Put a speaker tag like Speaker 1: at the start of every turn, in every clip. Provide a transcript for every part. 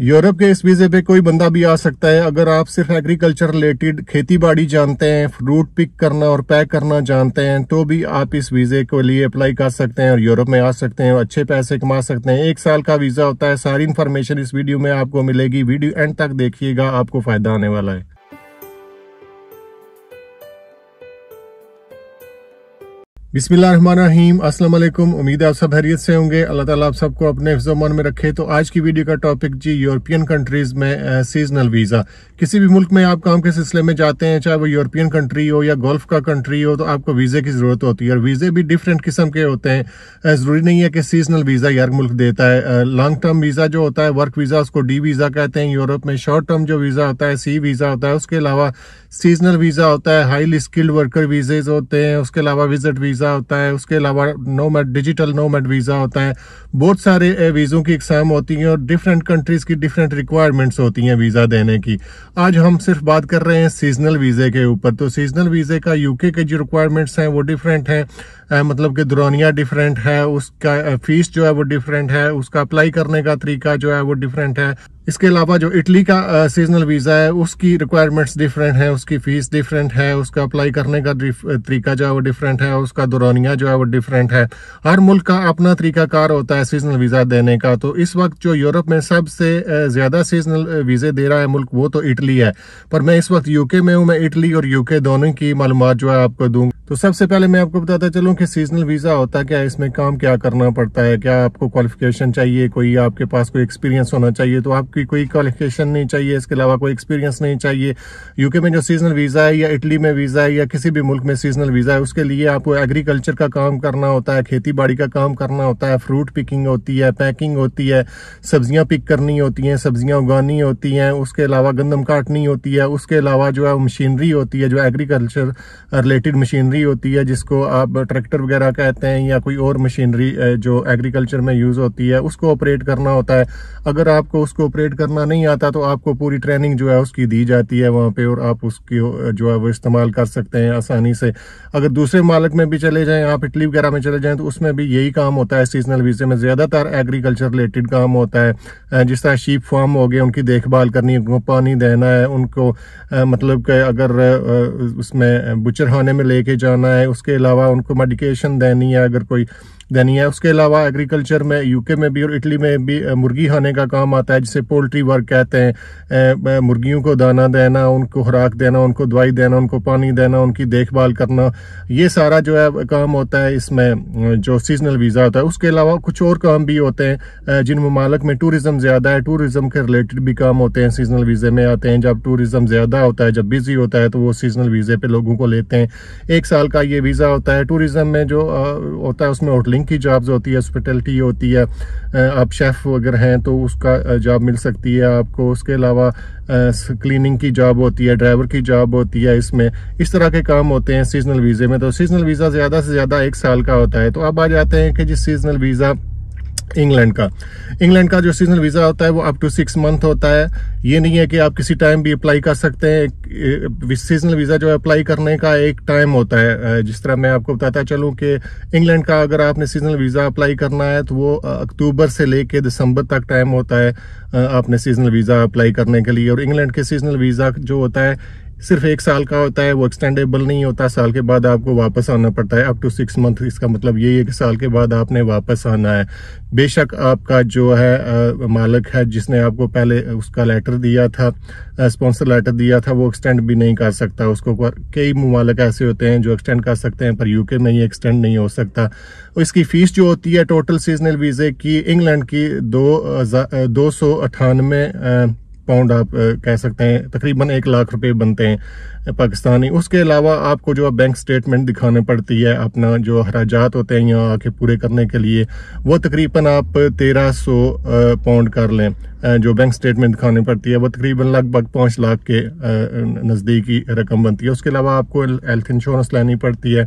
Speaker 1: Europe के इस वीज़े पे कोई बंदा भी आ सकता है अगर आप सिर्फ एग्रीकल्चर रिलेटेड खेती बाड़ी जानते हैं फ्रूट पिक करना और पैक करना जानते हैं तो भी आप इस वीज़े के लिए अप्लाई कर सकते हैं और यूरोप में आ सकते हैं और अच्छे पैसे कमा सकते हैं एक साल का वीज़ा होता है सारी इन्फॉर्मेशन इस वीडियो में आपको मिलेगी वीडियो एंड तक देखिएगा आपको फ़ायदा आने वाला है बिस्मिल्लाम अस्सलाम वालेकुम उम्मीद है आप सब हैरियत से होंगे अल्लाह ताला आप सबको अपने हिफ्जमान में रखे तो आज की वीडियो का टॉपिक जी यूरोपियन कंट्रीज़ में सीजनल वीज़ा किसी भी मुल्क में आप काम के सिलसिले में जाते हैं चाहे वो यूरोपियन कंट्री हो या गोल्फ का कंट्री हो तो आपको वीज़े की ज़रूरत होती है और वीज़े भी डिफरेंट किस्म के होते हैं ज़रूरी नहीं है कि सीजनल वीज़ा यार मुल्क देता है लॉन्ग टर्म वीज़ा जो होता है वर्क वीज़ा उसको डी वीज़ा कहते हैं यूरोप में शॉर्ट टर्म जो वीज़ा होता है सी वीज़ा होता है उसके अलावा सीजनल वीज़ा होता है हाईली स्किल्ड वर्कर वीज़े होते हैं उसके अलावा विजिट वीज़ा वीज़ा होता है उसके अलावा नोमेड डिजिटल नोमेड वीज़ा होता है बहुत सारे वीज़ों की एग्जाम होती हैं और डिफरेंट कंट्रीज़ की डिफरेंट रिक्वायरमेंट्स होती हैं वीज़ा देने की आज हम सिर्फ बात कर रहे हैं सीजनल वीज़े के ऊपर तो सीजनल वीज़े का यूके के जो रिक्वायरमेंट्स हैं वो डिफरेंट हैं मतलब कि दुरानिया डिफरेंट है उसका फ़ीस जो है वो डिफरेंट है उसका अप्लाई करने का तरीका जो है वो डिफरेंट है इसके अलावा जो इटली का सीजनल वीज़ा है उसकी रिक्वायरमेंट्स डिफरेंट हैं उसकी फ़ीस डिफरेंट है उसका अप्लाई करने का तरीका जो है वो डिफरेंट है उसका दौरानिया जो है वो डिफरेंट है हर मुल्क का अपना तरीकाकार होता है सीजनल वीज़ा देने का तो इस वक्त जो यूरोप में सबसे ज़्यादा सीजनल वीज़े दे रहा है मुल्क वो तो इटली है पर मैं इस वक्त यू में हूँ मैं इटली और यू दोनों की मालूम जो है आपको दूँगा तो सबसे पहले मैं आपको बताता चलूँ कि सीजनल वीज़ा होता क्या है इसमें काम क्या करना पड़ता है क्या आपको क्वालिफिकेशन चाहिए कोई आपके पास कोई एक्सपीरियंस होना चाहिए तो आपकी कोई क्वालिफिकेशन नहीं चाहिए इसके अलावा कोई एक्सपीरियंस नहीं चाहिए यूके में जो सीजनल वीज़ा है या इटली में वीज़ा है या किसी भी मुल्क में सीजनल वीज़ा है उसके लिए आपको एग्रीकल्चर का काम करना होता है खेती बाड़ी का काम करना होता है फ्रूट पिकिंग होती है पैकिंग होती है सब्जियाँ पिक करनी होती हैं सब्जियाँ उगानी होती हैं उसके अलावा गंदम काटनी होती है उसके अलावा जो है मशीनरी होती है जो एग्रीकल्चर रिलेटेड मशीनरी मशीनरी होती है जिसको आप ट्रैक्टर वगैरह कहते हैं या कोई और मशीनरी जो एग्रीकल्चर में यूज़ होती है उसको ऑपरेट करना होता है अगर आपको उसको ऑपरेट करना नहीं आता तो आपको पूरी ट्रेनिंग जो है उसकी दी जाती है वहाँ पर और आप उसकी जो है वो इस्तेमाल कर सकते हैं आसानी से अगर दूसरे मालक में भी चले जाएँ आप इटली वगैरह में चले जाए तो उसमें भी यही काम होता है सीजनल वीज़े में ज़्यादातर एग्रीकल्चर रिलेटेड काम होता है जिस तरह शीप फार्म हो गए उनकी देखभाल करनी है उनको पानी देना है उनको मतलब अगर उसमें बुचरखाने में लेके जाना है उसके अलावा उनको मेडिकेशन देनी है अगर कोई देन ये उसके अलावा एग्रीकल्चर में यूके में भी और इटली में भी मुर्गी खाने का काम आता है जिसे पोल्ट्री वर्क कहते हैं मुर्गियों को दाना देना उनको खुराक देना उनको दवाई देना उनको पानी देना उनकी देखभाल करना ये सारा जो है काम होता है इसमें जो सीजनल वीज़ा होता है उसके अलावा कुछ और काम भी होते हैं जिन ममालक में टूरिज़म ज़्यादा है टूरिज़म के रिलेटेड भी काम होते हैं सीजनल वीज़े में आते हैं जब टूरिज़म ज़्यादा होता है जब बिज़ी होता है तो वो सीजनल वीज़े पर लोगों को लेते हैं एक साल का ये वीज़ा होता है टूरिज़म में जो होता है उसमें होटलिंग कैटरिंग की जॉब्स होती है हॉस्पिटलिटी होती है आप शेफ़ वगैरह हैं तो उसका जॉब मिल सकती है आपको उसके अलावा क्लीनिंग की जॉब होती है ड्राइवर की जॉब होती है इसमें इस तरह के काम होते हैं सीजनल वीज़े में तो सीजनल वीज़ा ज़्यादा से ज़्यादा एक साल का होता है तो अब आ जाते हैं कि जिस सीजनल वीज़ा इंग्लैंड का इंग्लैंड का जो सीजनल वीज़ा होता है वो अप टू सिक्स मंथ होता है ये नहीं है कि आप किसी टाइम भी अप्लाई कर सकते हैं सीजनल वीज़ा जो है अप्लाई करने का एक टाइम होता है जिस तरह मैं आपको बताता चलूँ कि इंग्लैंड का अगर आपने सीजनल वीज़ा अप्लाई करना है तो वो अक्टूबर से लेके दिसंबर तक टाइम होता है आपने सीजनल वीज़ा अप्लाई करने के लिए और इंग्लैंड के सीजनल वीज़ा जो होता है सिर्फ एक साल का होता है वो एक्सटेंडेबल नहीं होता साल के बाद आपको वापस आना पड़ता है अप टू सिक्स मंथ इसका मतलब यही है कि साल के बाद आपने वापस आना है बेशक आपका जो है आ, मालिक है जिसने आपको पहले उसका लेटर दिया था स्पॉन्सर लेटर दिया था वो एक्सटेंड भी नहीं कर सकता उसको कई ममालक ऐसे होते हैं जो एक्सटेंड कर सकते हैं पर यूके में ये एक्सटेंड नहीं हो सकता इसकी फीस जो होती है टोटल सीजनल वीज़े की इंग्लैंड की दो दो सौ अठानवे पाउंड आप कह सकते हैं तकरीबन एक लाख रुपए बनते हैं पाकिस्तानी उसके अलावा आपको जो बैंक स्टेटमेंट दिखाने पड़ती है अपना जो अखराजात होते हैं यहाँ आके पूरे करने के लिए वो तकरीबन आप तेरह सौ पाउंड कर लें जो बैंक स्टेटमेंट दिखानी पड़ती है वो तकरीबन लगभग पाँच लाख के नज़दीकी रकम बनती है उसके अलावा आपको हेल्थ इंश्योरेंस लेनी पड़ती है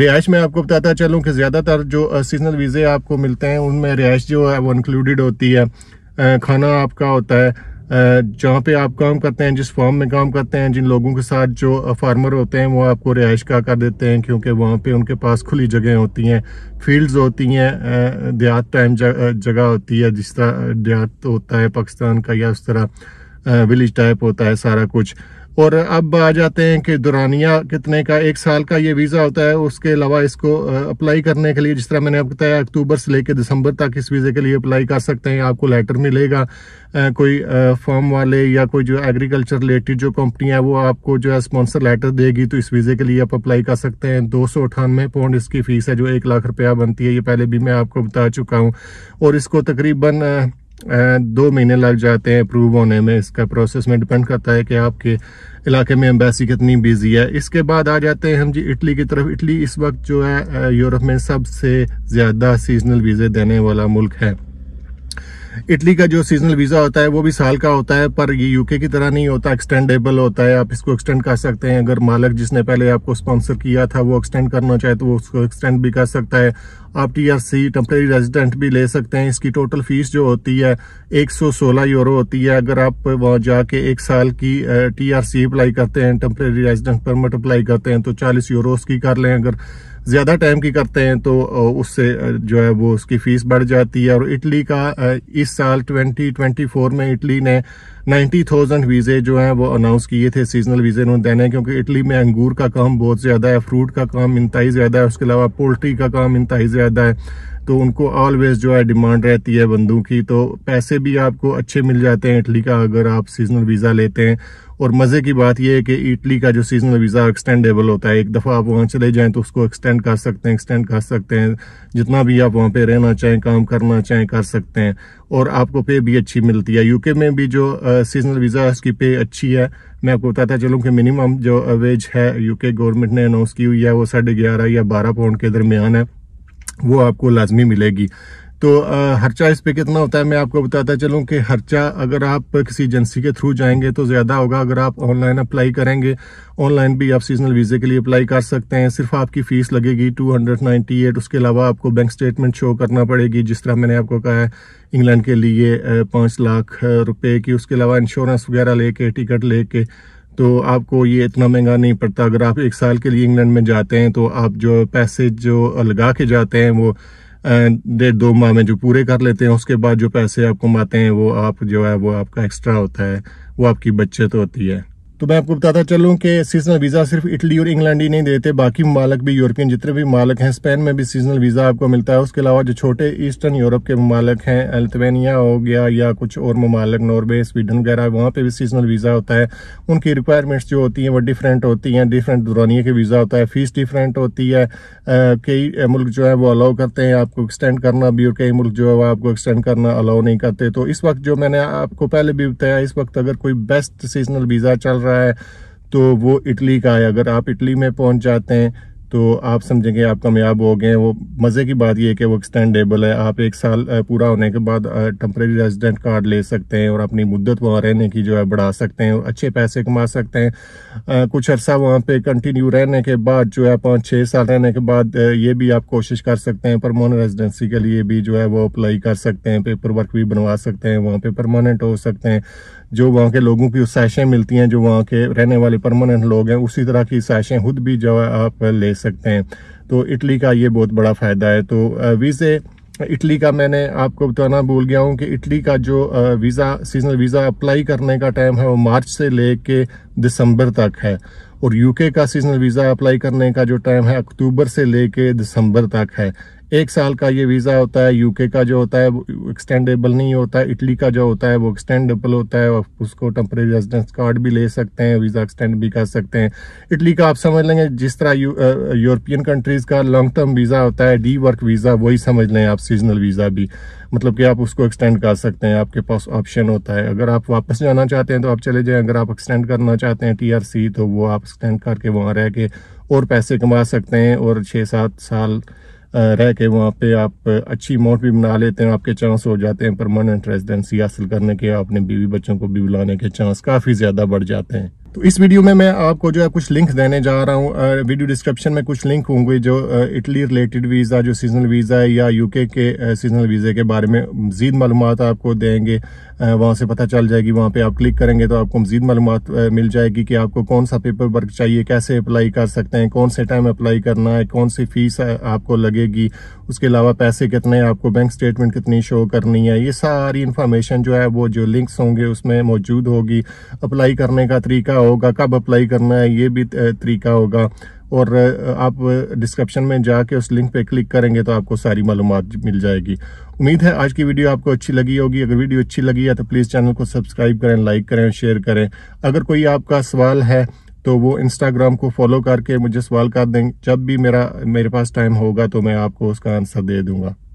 Speaker 1: रिहाइश में आपको बताता चलूँ कि ज़्यादातर जो सीजनल वीज़े आपको मिलते हैं उनमें रिहाइश जो है वो इंक्लूडेड होती है खाना आपका होता है जहाँ पे आप काम करते हैं जिस फॉर्म में काम करते हैं जिन लोगों के साथ जो फार्मर होते हैं वो आपको रिहाइश का कर देते हैं क्योंकि वहाँ पे उनके पास खुली जगह होती हैं फील्ड्स होती हैं देहात टाइम जगह होती है जिस तरह देहात होता है पाकिस्तान का या उस तरह विलेज टाइप होता है सारा कुछ और अब आ जाते हैं कि दुरानिया कितने का एक साल का ये वीज़ा होता है उसके अलावा इसको अप्लाई करने के लिए जिस तरह मैंने आपको बताया अक्टूबर से लेकर दिसंबर तक इस वीज़े के लिए अप्लाई कर सकते हैं आपको लेटर मिलेगा कोई फॉर्म वाले या कोई जो एग्रीकल्चर रिलेटेड जो कंपनी है वो आपको जो है स्पॉन्सर लेटर देगी तो इस वीज़े के लिए आप अप्लाई कर सकते हैं दो सौ अठानवे पाउंड इसकी फ़ीस है जो एक लाख रुपया बनती है ये पहले भी मैं आपको बता चुका हूँ और इसको तकरीबन दो महीने लग जाते हैं अप्रूव होने में इसका प्रोसेस में डिपेंड करता है कि आपके इलाके में एम्बेसी कितनी बिजी है इसके बाद आ जाते हैं हम जी इटली की तरफ इटली इस वक्त जो है यूरोप में सबसे ज़्यादा सीजनल वीज़े देने वाला मुल्क है इटली का जो सीजनल वीज़ा होता है वो भी साल का होता है पर ये यूके की तरह नहीं होता एक्सटेंडेबल होता है आप इसको एक्सटेंड कर सकते हैं अगर मालक जिसने पहले आपको स्पॉन्सर किया था वो एक्सटेंड करना चाहे तो वो उसको एक्सटेंड भी कर सकता है आप T R C temporary resident भी ले सकते हैं इसकी टोटल फीस जो होती है 116 यूरो होती है अगर आप वहाँ जाके एक साल की टी आर सी अप्लाई करते हैं टेम्प्रेरी रेजिडेंट परमिट अप्लाई करते हैं तो 40 यूरो की कर लें अगर ज़्यादा टाइम की करते हैं तो उससे जो है वो उसकी फ़ीस बढ़ जाती है और इटली का इस साल 2024 में इटली ने 90,000 वीज़े जो हैं वो अनाउंस किए थे सीजनल वीज़े उन्होंने देने क्योंकि इटली में अंगूर का काम बहुत ज़्यादा है फ्रूट का काम इंतहाई ज़्यादा है उसके अलावा पोल्ट्री का काम इंतहाई ज़्यादा है तो उनको ऑलवेज जो है डिमांड रहती है बंदूक की तो पैसे भी आपको अच्छे मिल जाते हैं इटली का अगर आप सीजनल वीज़ा लेते हैं और मज़े की बात यह है कि इटली का जो सीजनल वीज़ा एक्सटेंडेबल होता है एक दफ़ा आप वहाँ चले जाएँ तो उसको एक्सटेंड कर सकते हैं एक्सटेंड कर सकते हैं जितना भी आप वहाँ पे रहना चाहें काम करना चाहें कर सकते हैं और आपको पे भी अच्छी मिलती है यूके में भी जो सीजनल वीज़ा है उसकी पे अच्छी है मैं आपको बताता चलूँ कि मिनिमम जो वेज है यूके गवर्नमेंट ने अनाउंस की हुई है वो साढ़े ग्यारह या बारह पाउंड के दरमियान है वो आपको लाजमी मिलेगी तो हर्चा इस पे कितना होता है मैं आपको बताता चलूँ कि खर्चा अगर आप किसी एजेंसी के थ्रू जाएंगे तो ज़्यादा होगा अगर आप ऑनलाइन अप्लाई करेंगे ऑनलाइन भी आप सीजनल वीज़े के लिए अप्लाई कर सकते हैं सिर्फ आपकी फ़ीस लगेगी 298 उसके अलावा आपको बैंक स्टेटमेंट शो करना पड़ेगी जिस तरह मैंने आपको कहा है इंग्लैंड के लिए पाँच लाख रुपये की उसके अलावा इंश्योरेंस वगैरह लेके टिकट लेके तो आपको ये इतना महंगा नहीं पड़ता अगर आप एक साल के लिए इंग्लैंड में जाते हैं तो आप जो पैसे जो लगा के जाते हैं वो डेढ़ दो माह में जो पूरे कर लेते हैं उसके बाद जो पैसे आप कमाते हैं वो आप जो है वो आपका एक्स्ट्रा होता है वो आपकी बचत होती है तो मैं आपको बताता चलूँ कि सीजनल वीज़ा सिर्फ इटली और इंग्लैंड ही नहीं देते बाकी ममालक भी यूरोपियन जितने भी ममालक हैं स्पेन में भी सीजनल वीज़ा आपको मिलता है उसके अलावा जो छोटे ईस्टर्न यूरोप के ममालक हैं अल्तवेनिया हो गया या कुछ और ममालक नॉर्वे स्वीडन वगैरह वहाँ पर भी सीजनल वीज़ा होता है उनकी रिक्वायरमेंट्स जो होती हैं वो डिफरेंट होती हैं डिफरेंट दुरानिए के वीज़ा होता है फ़ीस डिफरेंट होती है कई मुल्क जो है वो अलाउ करते हैं आपको एक्सटेंड करना भी और कई मुल्क जो है वो आपको एक्सटेंड करना अलाउ नहीं करते तो इस वक्त जो मैंने आपको पहले भी बताया इस वक्त अगर कोई बेस्ट सीजनल वीज़ा चल रहा रहा है तो वो इटली का है अगर आप इटली में पहुंच जाते हैं तो आप समझेंगे आप कामयाब हो गए वो मज़े की बात यह है कि वो एक्सटेंडेबल है आप एक साल पूरा होने के बाद टम्प्रेरी रेजिडेंट कार्ड ले सकते हैं और अपनी मुद्दत वहाँ रहने की जो है बढ़ा सकते हैं और अच्छे पैसे कमा सकते हैं आ, कुछ अर्सा वहाँ पे कंटिन्यू रहने के बाद जो है पाँच छः साल रहने के बाद ये भी आप कोशिश कर सकते हैं परमानेंट रेजिडेंसी के लिए भी जो है वो अप्लाई कर सकते हैं पेपर वर्क भी बनवा सकते हैं वहाँ पर परमानेंट हो सकते हैं जो वहाँ के लोगों की साइशें मिलती हैं जो वहाँ के रहने वाले परमानेंट लोग हैं उसी तरह की साइशें खुद भी जो है आप ले देख सकते हैं तो इटली का ये बहुत बड़ा फ़ायदा है तो वीज़े इटली का मैंने आपको बताना भूल गया हूँ कि इटली का जो वीज़ा सीजनल वीज़ा अप्लाई करने का टाइम है वो मार्च से ले दिसंबर तक है और यूके का सीजनल वीज़ा अप्लाई करने का जो टाइम है अक्टूबर से लेके दिसंबर तक है एक साल का ये वीज़ा होता है यूके का जो होता है वो एक्सटेंडेबल नहीं होता है इटली का जो होता है वो एक्सटेंडेबल होता है उसको टेम्प्रेरी रेजिडेंस कार्ड भी ले सकते हैं वीज़ा एक्सटेंड भी कर सकते हैं इटली का आप समझ लेंगे जिस तरह यूरोपियन कंट्रीज़ का लॉन्ग टर्म वीज़ा होता है डी वर्क वीज़ा वही समझ लें आप सीजनल वीज़ा भी मतलब कि आप उसको एक्सटेंड कर सकते हैं आपके पास ऑप्शन होता है अगर आप वापस जाना चाहते हैं तो आप चले जाएँ अगर आप एक्सटेंड करना चाहते चाहते हैं टीआरसी तो वो आप एक्सटेंड करके वहाँ रह के और पैसे कमा सकते हैं और छः सात साल रह के वहाँ पे आप अच्छी अमाउंट भी बना लेते हैं आपके चांस हो जाते हैं परमानेंट रेजिडेंसी हासिल करने के अपने बीवी बच्चों को भी बुलाने के चांस काफ़ी ज़्यादा बढ़ जाते हैं तो इस वीडियो में मैं आपको जो है कुछ लिंक देने जा रहा हूँ वीडियो डिस्क्रिप्शन में कुछ लिंक होंगे जो इटली रिलेटेड वीज़ा जो सीजनल वीज़ा है या यूके के सीजनल वीज़े के बारे में मजीद मालूम आपको देंगे वहाँ से पता चल जाएगी वहाँ पे आप क्लिक करेंगे तो आपको मजीद मालूम मिल जाएगी कि आपको कौन सा पेपर वर्क चाहिए कैसे अप्लाई कर सकते हैं कौन से टाइम अप्लाई करना है कौन सी फीस आपको लगेगी उसके अलावा पैसे कितने आपको बैंक स्टेटमेंट कितनी शो करनी है ये सारी इन्फॉर्मेशन जो है वो जो लिंक्स होंगे उसमें मौजूद होगी अप्लाई करने का तरीका होगा कब अप्लाई करना है ये भी तरीका होगा और आप डिस्क्रिप्शन में जाके उस लिंक पे क्लिक करेंगे तो आपको सारी मालूम मिल जाएगी उम्मीद है आज की वीडियो आपको अच्छी लगी होगी अगर वीडियो अच्छी लगी है तो प्लीज़ चैनल को सब्सक्राइब करें लाइक करें शेयर करें अगर कोई आपका सवाल है तो वो इंस्टाग्राम को फॉलो करके मुझे सवाल कर दें जब भी मेरा मेरे पास टाइम होगा तो मैं आपको उसका आंसर दे दूंगा